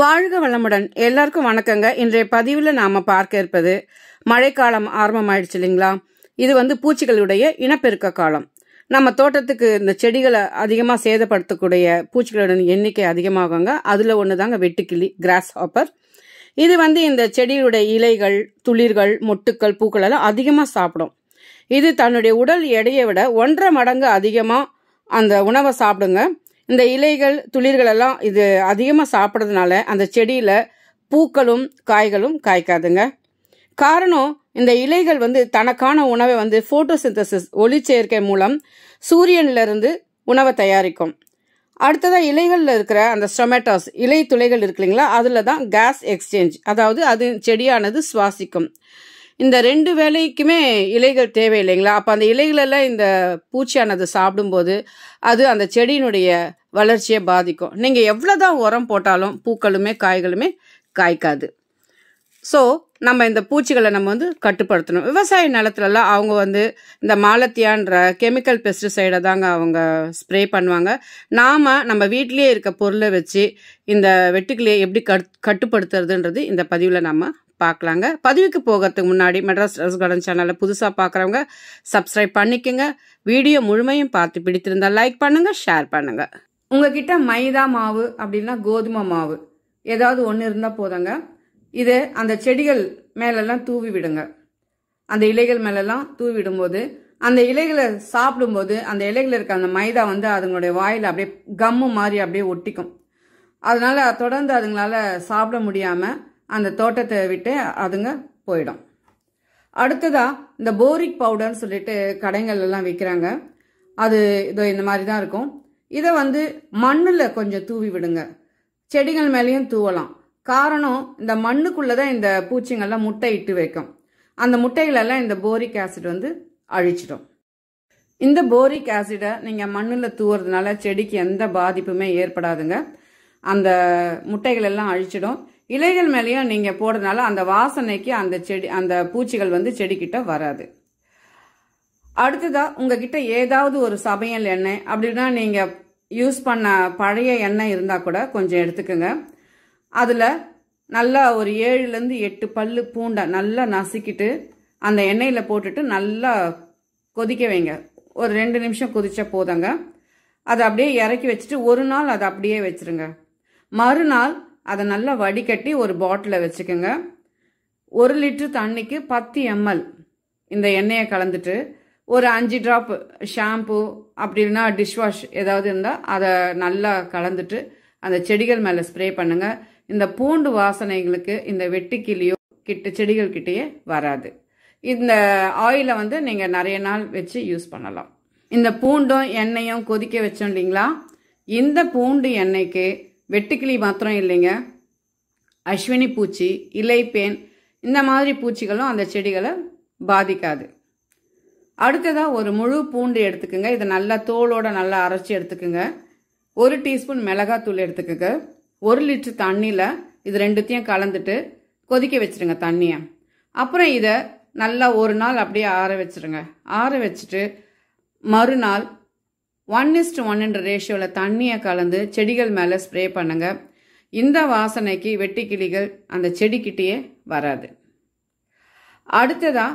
வாழ்க வளமுடன் எல்லாருக்கும் வணக்கங்க இன்றைய பதிவில் நாம பார்க்க இருப்பது மழைக்காலம் ஆரம்பமாயிடுச்சு இல்லைங்களா இது வந்து பூச்சிகளுடைய இனப்பெருக்க காலம் நம்ம தோட்டத்துக்கு இந்த செடிகளை அதிகமாக சேதப்படுத்தக்கூடிய பூச்சிகளுடன் எண்ணிக்கை அதிகமாகுங்க அதில் ஒன்று தாங்க வெட்டுக்கிளி கிராஸ் ஹாப்பர் இது வந்து இந்த செடியுடைய இலைகள் துளிர்கள் மொட்டுக்கள் பூக்கள் எல்லாம் அதிகமாக சாப்பிடும் இது தன்னுடைய உடல் எடையை விட ஒன்றரை மடங்கு அதிகமாக அந்த உணவை சாப்பிடுங்க இந்த இலைகள் துளிர்கள் எல்லாம் இது அதிகமாக சாப்பிட்றதுனால அந்த செடியில் பூக்களும் காய்களும் காய்க்காதுங்க காரணம் இந்த இலைகள் வந்து தனக்கான உணவை வந்து ஃபோட்டோசிந்தசிஸ் ஒளிச்சேர்க்கை மூலம் சூரியனிலிருந்து உணவை தயாரிக்கும் அடுத்ததாக இலைகளில் இருக்கிற அந்த ஸ்டொமேட்டோஸ் இலை துளைகள் இருக்கு இல்லைங்களா அதில் தான் கேஸ் எக்ஸ்சேஞ்ச் அதாவது அது செடியானது சுவாசிக்கும் இந்த ரெண்டு வேலைக்குமே இலைகள் தேவை இல்லைங்களா அப்போ அந்த இலைகளெல்லாம் இந்த பூச்சியானது சாப்பிடும்போது அது அந்த செடியினுடைய வளர்ச்சியை பாதிக்கும் நீங்கள் எவ்வளோதான் உரம் போட்டாலும் பூக்களுமே காய்களுமே காய்க்காது ஸோ நம்ம இந்த பூச்சிகளை நம்ம வந்து கட்டுப்படுத்தணும் விவசாய நிலத்துலலாம் அவங்க வந்து இந்த மாலத்தியான்ற கெமிக்கல் பெஸ்டிசைடை தாங்க அவங்க ஸ்ப்ரே பண்ணுவாங்க நாம் நம்ம வீட்டிலே இருக்க பொருளை வச்சு இந்த வெட்டுக்கிளியை எப்படி கட் கட்டுப்படுத்துறதுன்றது இந்த பதிவில் நம்ம பார்க்கலாங்க பதிவுக்கு போகிறதுக்கு முன்னாடி மெட்ராஸ் ரஸ் கார்டன் சேனலை புதுசாக பார்க்குறவங்க சப்ஸ்கிரைப் பண்ணிக்கோங்க வீடியோ முழுமையும் பார்த்து பிடித்திருந்தால் லைக் பண்ணுங்கள் ஷேர் பண்ணுங்கள் உங்ககிட்ட மைதா மாவு அப்படின்னா கோதுமை மாவு ஏதாவது ஒன்று இருந்தால் போதுங்க இது அந்த செடிகள் மேலெல்லாம் தூவி விடுங்க அந்த இலைகள் மேலெல்லாம் தூவி விடும்போது அந்த இலைகளை சாப்பிடும்போது அந்த இலைகளில் இருக்க அந்த மைதா வந்து அதுங்களுடைய வாயில் அப்படியே கம்மு மாதிரி அப்படியே ஒட்டிக்கும் அதனால் தொடர்ந்து அதுங்களால சாப்பிட முடியாமல் அந்த தோட்டத்தை விட்டு அதுங்க போயிடும் அடுத்ததாக இந்த போரிக் பவுடர்னு சொல்லிட்டு கடைகள்லாம் எல்லாம் விற்கிறாங்க அது இதோ இந்த மாதிரி தான் இருக்கும் இதை வந்து மண்ணில் கொஞ்சம் தூவி விடுங்க செடிகள் மேலேயும் தூவலாம் காரணம் இந்த மண்ணுக்குள்ளே தான் இந்த பூச்சிங்கள்லாம் முட்டை இட்டு வைக்கும் அந்த முட்டைகளெல்லாம் இந்த போரிக் ஆசிட் வந்து அழிச்சிடும் இந்த போரிக் ஆசிடை நீங்கள் மண்ணில் தூவுறதுனால செடிக்கு எந்த பாதிப்புமே ஏற்படாதுங்க அந்த முட்டைகள் எல்லாம் அழிச்சிடும் இலைகள் மேலேயும் நீங்கள் போடுறதுனால அந்த வாசனைக்கு அந்த செடி அந்த பூச்சிகள் வந்து செடிக்கிட்ட வராது அடுத்ததா உங்ககிட்ட ஏதாவது ஒரு சமையல் எண்ணெய் அப்படின்னா நீங்க யூஸ் பண்ண பழைய எண்ணெய் இருந்தால் கூட கொஞ்சம் எடுத்துக்கோங்க அதில் நல்லா ஒரு ஏழுலேருந்து எட்டு பல்லு பூண்டை நல்லா நசுக்கிட்டு அந்த எண்ணெயில் போட்டுட்டு நல்லா கொதிக்க வைங்க ஒரு ரெண்டு நிமிஷம் கொதிச்ச போதங்க அதை அப்படியே இறக்கி வச்சுட்டு ஒரு நாள் அதை அப்படியே வச்சுருங்க மறுநாள் அதை நல்லா வடிகட்டி ஒரு பாட்டிலில் வச்சுக்கோங்க ஒரு லிட்டர் தண்ணிக்கு பத்து எம்எல் இந்த எண்ணெயை கலந்துட்டு ஒரு அஞ்சு ட்ராப் ஷாம்பு அப்படி இல்லைன்னா டிஷ்வாஷ் ஏதாவது இருந்தால் அதை நல்லா கலந்துட்டு அந்த செடிகள் மேலே ஸ்ப்ரே பண்ணுங்கள் இந்த பூண்டு வாசனைகளுக்கு இந்த வெட்டிக்கிளியோ கிட்ட செடிகள் கிட்டேயே வராது இந்த ஆயிலை வந்து நீங்கள் நிறைய நாள் வச்சு யூஸ் பண்ணலாம் இந்த பூண்டும் எண்ணெயும் கொதிக்க வச்சோம் இல்லைங்களா இந்த பூண்டு எண்ணெய்க்கு வெட்டுக்கிளி மாத்திரம் இல்லைங்க அஸ்வினி பூச்சி இலைப்பேன் இந்த மாதிரி பூச்சிகளும் அந்த செடிகளை பாதிக்காது அடுத்ததாக ஒரு முழு பூண்டு எடுத்துக்கோங்க இதை நல்லா தோலோட நல்லா அரைச்சி எடுத்துக்கோங்க ஒரு டீஸ்பூன் மிளகாத்தூள் எடுத்துக்கோங்க ஒரு லிட்ரு தண்ணியில் இது ரெண்டுத்தையும் கலந்துட்டு கொதிக்க வச்சுருங்க தண்ணியை அப்புறம் இதை நல்லா ஒரு நாள் அப்படியே ஆற வச்சுருங்க ஆற வச்சுட்டு மறுநாள் ஒன் இஸ்ட் ஒன்னுன்ற ரேஷியோவில் தண்ணியை கலந்து செடிகள் மேலே ஸ்ப்ரே பண்ணுங்க இந்த வாசனைக்கு வெட்டி கிளிகள் அந்த செடிக்கிட்டேயே வராது அடுத்ததாக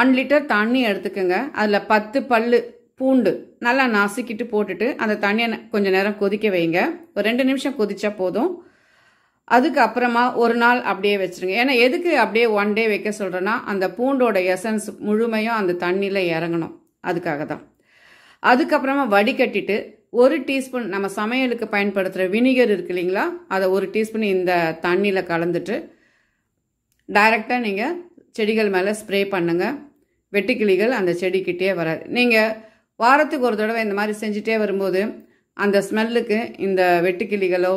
ஒன் லிட்டர் தண்ணி எடுத்துக்கோங்க அதில் பத்து பல் பூண்டு நல்லா நசுக்கிட்டு போட்டுட்டு அந்த தண்ணியை கொஞ்சம் நேரம் கொதிக்க வைங்க ஒரு ரெண்டு நிமிஷம் கொதிச்சா போதும் அதுக்கப்புறமா ஒரு நாள் அப்படியே வச்சுருங்க ஏன்னா எதுக்கு அப்படியே ஒன் டே வைக்க சொல்கிறேன்னா அந்த பூண்டோட எசன்ஸ் முழுமையும் அந்த தண்ணியில் இறங்கணும் அதுக்காக தான் அதுக்கப்புறமா வடிகட்டிட்டு ஒரு டீஸ்பூன் நம்ம சமையலுக்கு பயன்படுத்துகிற வினிகர் இருக்கு இல்லைங்களா அதை ஒரு டீஸ்பூன் இந்த தண்ணியில் கலந்துட்டு டைரெக்டாக நீங்கள் செடிகள் மேலே ஸ்ப்ரே பண்ணுங்கள் வெட்டுக்கிளிகள் அந்த செடிக்கிட்டே வராது நீங்கள் வாரத்துக்கு ஒரு தடவை இந்த மாதிரி செஞ்சுட்டே வரும்போது அந்த ஸ்மெல்லுக்கு இந்த வெட்டுக்கிளிகளோ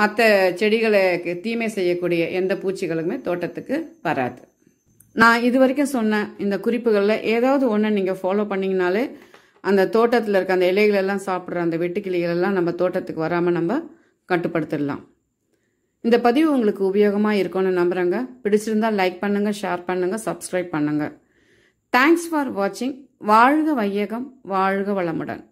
மற்ற செடிகளுக்கு தீமை செய்யக்கூடிய எந்த பூச்சிகளுமே தோட்டத்துக்கு வராது நான் இது வரைக்கும் சொன்ன இந்த குறிப்புகளில் ஏதாவது ஒன்று நீங்கள் ஃபாலோ பண்ணிங்கனாலே அந்த தோட்டத்தில் இருக்க அந்த இலைகளெல்லாம் சாப்பிட்ற அந்த வெட்டுக்கிளிகளெல்லாம் நம்ம தோட்டத்துக்கு வராமல் நம்ம கட்டுப்படுத்திடலாம் இந்த பதிவு உங்களுக்கு உபயோகமாக இருக்கும்னு நம்புகிறேங்க பிடிச்சிருந்தால் லைக் பண்ணுங்கள் ஷேர் பண்ணுங்கள் சப்ஸ்கிரைப் பண்ணுங்க தேங்க்ஸ் ஃபார் வாட்சிங் வாழ்க வையகம் வாழ்க வளமுடன்